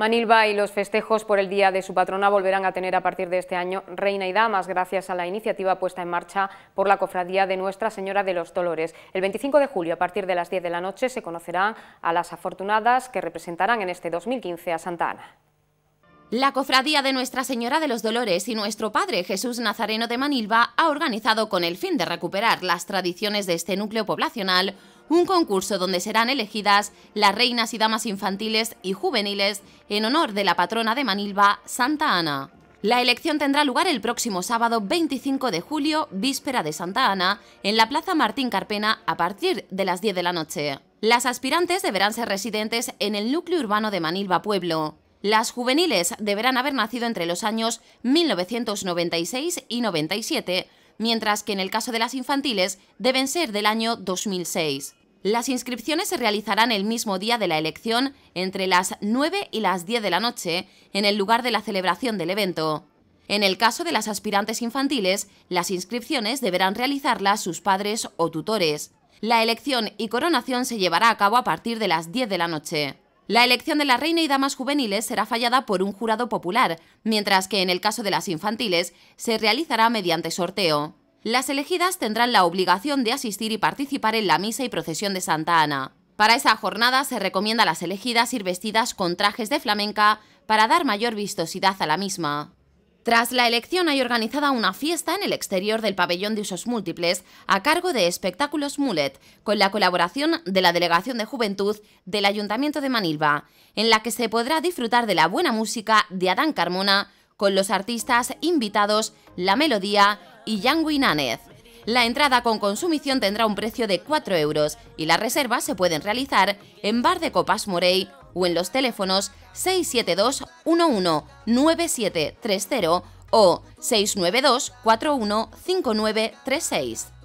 Manilva y los festejos por el Día de su Patrona volverán a tener a partir de este año Reina y Damas, gracias a la iniciativa puesta en marcha por la Cofradía de Nuestra Señora de los Dolores. El 25 de julio, a partir de las 10 de la noche, se conocerán a las afortunadas que representarán en este 2015 a Santa Ana. La cofradía de Nuestra Señora de los Dolores y nuestro Padre Jesús Nazareno de Manilva ha organizado con el fin de recuperar las tradiciones de este núcleo poblacional un concurso donde serán elegidas las reinas y damas infantiles y juveniles en honor de la patrona de Manilva, Santa Ana. La elección tendrá lugar el próximo sábado 25 de julio, víspera de Santa Ana, en la Plaza Martín Carpena a partir de las 10 de la noche. Las aspirantes deberán ser residentes en el núcleo urbano de Manilva Pueblo. Las juveniles deberán haber nacido entre los años 1996 y 97, mientras que en el caso de las infantiles deben ser del año 2006. Las inscripciones se realizarán el mismo día de la elección entre las 9 y las 10 de la noche, en el lugar de la celebración del evento. En el caso de las aspirantes infantiles, las inscripciones deberán realizarlas sus padres o tutores. La elección y coronación se llevará a cabo a partir de las 10 de la noche. La elección de la reina y damas juveniles será fallada por un jurado popular, mientras que en el caso de las infantiles se realizará mediante sorteo. Las elegidas tendrán la obligación de asistir y participar en la misa y procesión de Santa Ana. Para esa jornada se recomienda a las elegidas ir vestidas con trajes de flamenca para dar mayor vistosidad a la misma. Tras la elección hay organizada una fiesta en el exterior del pabellón de usos múltiples a cargo de Espectáculos Mulet, con la colaboración de la Delegación de Juventud del Ayuntamiento de Manilva, en la que se podrá disfrutar de la buena música de Adán Carmona con los artistas invitados La Melodía y Yangui La entrada con consumición tendrá un precio de 4 euros y las reservas se pueden realizar en Bar de Copas Morey o en los teléfonos 672 119730 o 692 415936.